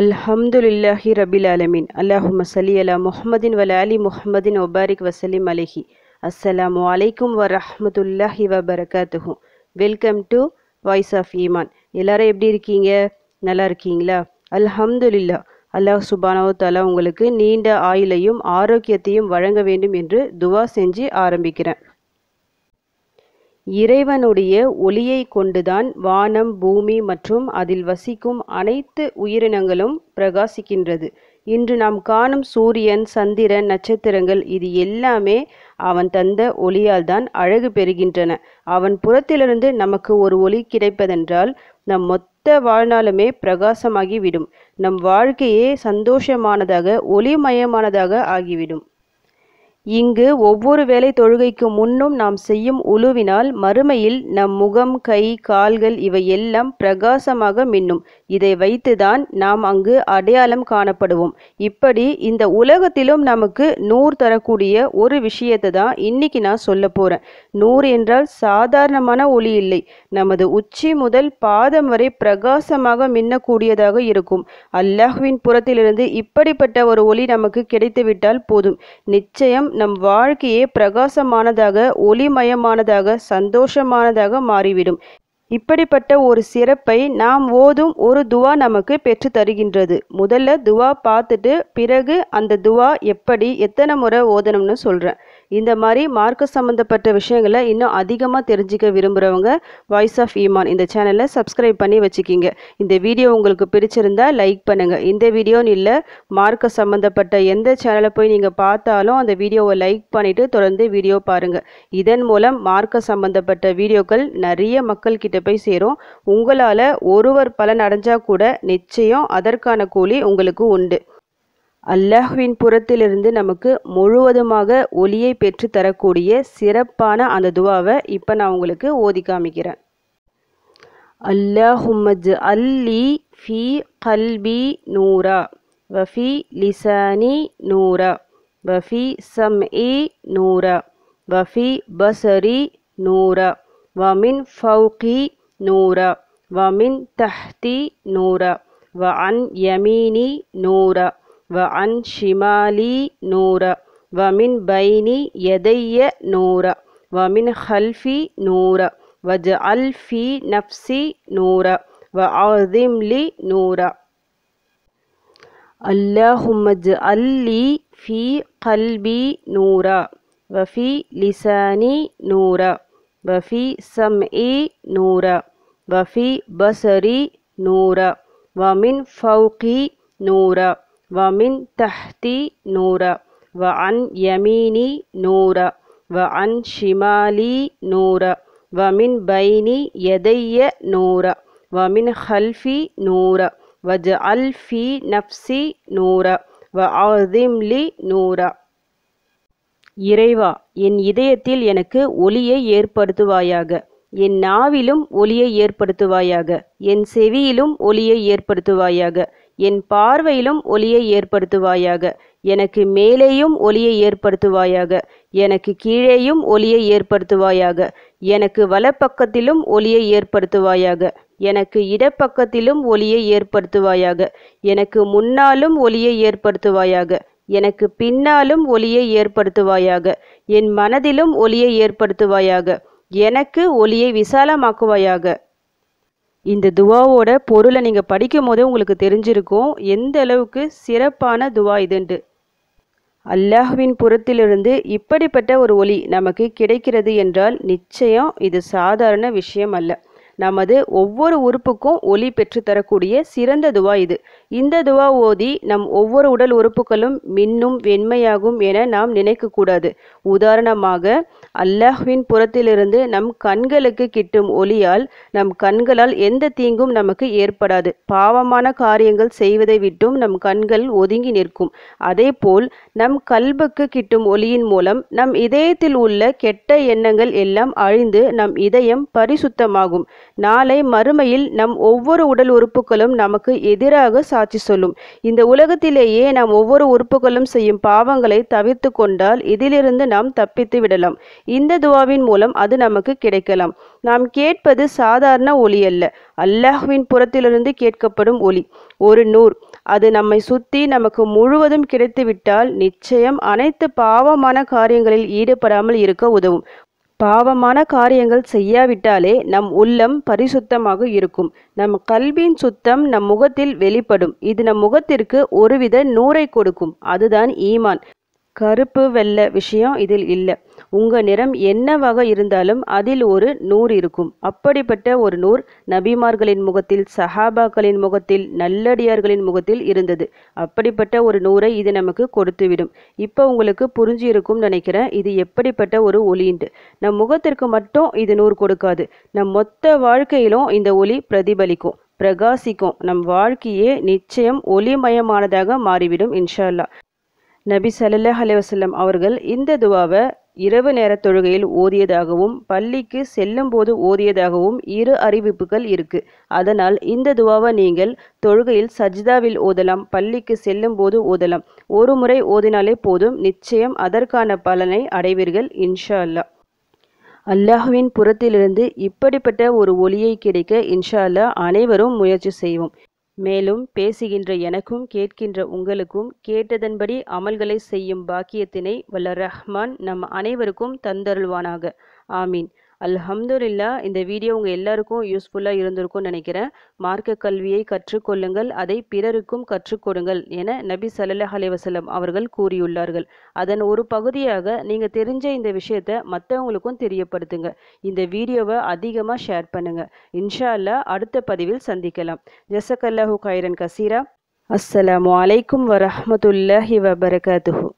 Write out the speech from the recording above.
அல்ஹம்துலில்லாஹி ரபில் அலமின் அல்லாஹும் சலி அலா முஹமதின் வல அலி முஹமதின் ஒபாரிக் வசலிம் அலஹி அஸ்ஸலாமு அலைக்கும் வ ரஹமதுல்லாஹி வ வெல்கம் டு வாய்ஸ் ஆஃப் ஈமான் எல்லாரும் எப்படி இருக்கீங்க நல்லா இருக்கீங்களா அல்ஹம்துலில்லா அல்லாஹ் சுபானாவு தாலா உங்களுக்கு நீண்ட ஆயுளையும் ஆரோக்கியத்தையும் வழங்க வேண்டும் என்று துவா செஞ்சு ஆரம்பிக்கிறேன் இறைவனுடைய ஒளியை கொண்டுதான் வானம் பூமி மற்றும் அதில் வசிக்கும் அனைத்து உயிரினங்களும் பிரகாசிக்கின்றது இன்று நாம் காணும் சூரியன் சந்திரன் நட்சத்திரங்கள் இது எல்லாமே அவன் தந்த ஒளியால் தான் அழகு பெறுகின்றன அவன் புறத்திலிருந்து நமக்கு ஒரு ஒளி கிடைப்பதென்றால் நம் மொத்த வாழ்நாளுமே பிரகாசமாகிவிடும் நம் வாழ்க்கையே சந்தோஷமானதாக ஒளிமயமானதாக ஆகிவிடும் இங்கு ஒவ்வொரு வேளை தொழுகைக்கு முன்னும் நாம் செய்யும் உழுவினால் மறுமையில் நம் முகம் கை கால்கள் இவை எல்லாம் பிரகாசமாக மின்னும் இதை வைத்துதான் நாம் அங்கு அடையாளம் காணப்படுவோம் இப்படி இந்த உலகத்திலும் நமக்கு நூறு தரக்கூடிய ஒரு விஷயத்தை தான் இன்னைக்கு நான் சொல்ல போறேன் நூறு என்றால் சாதாரணமான ஒளி இல்லை நமது உச்சி முதல் பாதம் வரை பிரகாசமாக மின்னக்கூடியதாக இருக்கும் அல்லாஹ்வின் புறத்திலிருந்து இப்படிப்பட்ட ஒரு ஒளி நமக்கு கிடைத்துவிட்டால் போதும் நிச்சயம் நம் வாழ்க்கையே பிரகாசமானதாக ஒளிமயமானதாக சந்தோஷமானதாக மாறிவிடும் இப்படிப்பட்ட ஒரு சிறப்பை நாம் ஓதும் ஒரு துவா நமக்கு பெற்று தருகின்றது முதல்ல துவா பார்த்துட்டு பிறகு அந்த துவா எப்படி எத்தனை முறை ஓதணும்னு சொல்கிறேன் இந்த மாதிரி மார்க்க சம்மந்தப்பட்ட விஷயங்களை இன்னும் அதிகமாக தெரிஞ்சிக்க விரும்புகிறவங்க வாய்ஸ் ஆஃப் ஈமான் இந்த சேனலை சப்ஸ்கிரைப் பண்ணி வச்சுக்கிங்க இந்த வீடியோ உங்களுக்கு பிடிச்சிருந்தா லைக் பண்ணுங்கள் இந்த வீடியோன்னு இல்லை மார்க்க சம்மந்தப்பட்ட எந்த சேனலை போய் நீங்கள் பார்த்தாலும் அந்த வீடியோவை லைக் பண்ணிவிட்டு தொடர்ந்து வீடியோ பாருங்கள் இதன் மூலம் மார்க்க சம்பந்தப்பட்ட வீடியோக்கள் நிறைய மக்கள் போய் சேரும் உங்களால் ஒருவர் பலன் அடைஞ்சால் கூட நிச்சயம் அதற்கான கூலி உங்களுக்கு உண்டு அல்லாஹுவின் புறத்திலிருந்து நமக்கு முழுவதுமாக ஒளியை பெற்று தரக்கூடிய சிறப்பான அந்த துவாவை இப்போ நான் உங்களுக்கு ஓதி காமிக்கிறேன் அல்லாஹுமஜ் அல்லி ஃபி கல்பி நூரா வஃபி லிசானி நூரா வஃபி சம்இ நூரா வஃபி பசரி நூரா வமின் ஃபௌகி நூரா வமின் தஹ்தி நூரா வ அன் யமீனி நூரா وعن شمالي نورا ومن بين يدي نورا ومن خلفي نورا واجعل في نفسي نورا وعظم لي نورا اللهم اجعل لي في قلبي نورا وفي لساني نورا وفي سمعي نورا وفي بصري نورا ومن فوقي نورا வமின் தஹ்தி நூர வ அன் யமீனி நூர வ அன் ஷிமாலி நூர வமின் பைனி எதைய நூர வமின் ஹல்ஃபி நூர வஜ அல்ஃபி நப்சி நூர வ ஆதிம்லி நூரா இறைவா என் இதயத்தில் எனக்கு ஒளியை ஏற்படுத்துவாயாக என் நாவிலும் ஒளியை ஏற்படுத்துவாயாக என் செவியிலும் ஒளியை ஏற்படுத்துவாயாக என் பார்வையிலும் ஒளியை ஏற்படுத்துவாயாக எனக்கு மேலேயும் ஒளியை ஏற்படுத்துவாயாக எனக்கு கீழேயும் ஒளியை ஏற்படுத்துவாயாக எனக்கு வலப்பக்கத்திலும் ஒளியை ஏற்படுத்துவாயாக எனக்கு இடப்பக்கத்திலும் ஒளியை ஏற்படுத்துவாயாக எனக்கு முன்னாலும் ஒளியை ஏற்படுத்துவாயாக எனக்கு பின்னாலும் ஒளியை ஏற்படுத்துவாயாக என் மனதிலும் ஒளியை ஏற்படுத்துவாயாக எனக்கு ஒளியை விசாலமாக்குவாயாக இந்த துவாவோட பொருளை நீங்கள் படிக்கும் போதே உங்களுக்கு தெரிஞ்சிருக்கும் எந்த அளவுக்கு சிறப்பான துவா இதுண்டு அல்லாஹ்வின் புறத்திலிருந்து இப்படிப்பட்ட ஒரு ஒளி நமக்கு கிடைக்கிறது என்றால் நிச்சயம் இது சாதாரண விஷயம் அல்ல நமது ஒவ்வொரு உறுப்புக்கும் ஒளி பெற்றுத்தரக்கூடிய சிறந்த துவா இது இந்த துவா ஓதி நம் ஒவ்வொரு உடல் உறுப்புகளும் மின்னும் வெண்மையாகும் என நாம் நினைக்கக்கூடாது உதாரணமாக அல்லாஹ்வின் புறத்திலிருந்து நம் கண்களுக்கு கிட்டும் ஒளியால் நம் கண்களால் எந்த தீங்கும் நமக்கு ஏற்படாது பாவமான காரியங்கள் செய்வதை விட்டும் நம் கண்கள் ஒதுங்கி நிற்கும் அதேபோல் நம் கல்புக்கு கிட்டும் ஒளியின் மூலம் நம் இதயத்தில் உள்ள கெட்ட எண்ணங்கள் எல்லாம் அழிந்து நம் இதயம் பரிசுத்தமாகும் நாளை மறுமையில் நம் ஒவ்வொரு உடல் உறுப்புகளும் நமக்கு எதிராக சாட்சி சொல்லும் இந்த உலகத்திலேயே நாம் ஒவ்வொரு உறுப்புகளும் செய்யும் பாவங்களை தவிர்த்து கொண்டால் இதிலிருந்து நாம் தப்பித்து விடலாம் இந்த துவாவின் மூலம் அது நமக்கு கிடைக்கலாம் நாம் கேட்பது சாதாரண ஒளி அல்ல அல்லாஹ்வின் புறத்திலிருந்து கேட்கப்படும் ஒளி ஒரு நூர் அது நம்மை சுத்தி நமக்கு முழுவதும் கிடைத்துவிட்டால் நிச்சயம் அனைத்து பாவமான காரியங்களில் ஈடுபடாமல் இருக்க உதவும் பாவமான காரியங்கள் செய்யாவிட்டாலே நம் உள்ளம் பரிசுத்தமாக இருக்கும் நம் கல்வியின் சுத்தம் நம் முகத்தில் வெளிப்படும் இது நம் முகத்திற்கு ஒருவித நூரை கொடுக்கும் அதுதான் ஈமான் கருப்பு வெள்ளை விஷயம் இதில் இல்லை உங்கள் நிறம் என்ன வகை இருந்தாலும் அதில் ஒரு நூறு இருக்கும் அப்படிப்பட்ட ஒரு நூறு நபிமார்களின் முகத்தில் சஹாபாக்களின் முகத்தில் நல்லடியார்களின் முகத்தில் இருந்தது அப்படிப்பட்ட ஒரு நூரை இது நமக்கு கொடுத்துவிடும் இப்போ உங்களுக்கு புரிஞ்சு இருக்கும்னு நினைக்கிறேன் இது எப்படிப்பட்ட ஒரு ஒளின்ட்டு நம் முகத்திற்கு மட்டும் இது நூறு கொடுக்காது நம் மொத்த வாழ்க்கையிலும் இந்த ஒளி பிரதிபலிக்கும் பிரகாசிக்கும் நம் வாழ்க்கையே நிச்சயம் ஒளிமயமானதாக மாறிவிடும் இன்ஷால்லா நபி சல்லாஹ் அலைவசல்லம் அவர்கள் இந்த துவாவை இரவு நேர தொழுகையில் ஓதியதாகவும் பள்ளிக்கு செல்லும் போது ஓதியதாகவும் இரு அறிவிப்புகள் இருக்கு அதனால் இந்த துவாவை நீங்கள் தொழுகையில் சஜிதாவில் ஓதலாம் பள்ளிக்கு செல்லும் போது ஓதலாம் ஒரு முறை ஓதினாலே போதும் நிச்சயம் அதற்கான பலனை அடைவீர்கள் இன்ஷா அல்லா அல்லாஹுவின் புறத்திலிருந்து இப்படிப்பட்ட ஒரு ஒளியை கிடைக்க இன்ஷா அல்லா அனைவரும் முயற்சி செய்வோம் மேலும் பேசுகின்ற எனக்கும் கேட்கின்ற உங்களுக்கும் கேட்டதன்படி அமல்களை செய்யும் பாக்கியத்தினை வல்ல ரஹ்மான் நம் அனைவருக்கும் தந்தருள்வானாக ஆமீன் அல்ஹம்துல்லா இந்த வீடியோ உங்கள் எல்லாருக்கும் யூஸ்ஃபுல்லாக இருந்திருக்கும்னு நினைக்கிறேன் மார்க்க கல்வியை கற்றுக்கொள்ளுங்கள் அதை பிறருக்கும் கற்றுக்கொடுங்கள் என நபி சல்லா அலைவசலம் அவர்கள் கூறியுள்ளார்கள் அதன் ஒரு பகுதியாக நீங்கள் தெரிஞ்ச இந்த விஷயத்தை மற்றவங்களுக்கும் தெரியப்படுத்துங்க இந்த வீடியோவை அதிகமாக ஷேர் பண்ணுங்கள் இன்ஷா அல்லா அடுத்த பதிவில் சந்திக்கலாம் ஜசக்கல்லாஹு கைரன் கசீரா அஸ்ஸலாமு அலைக்கும் வரஹமத்துல்லாஹி வபரகாத்துஹூ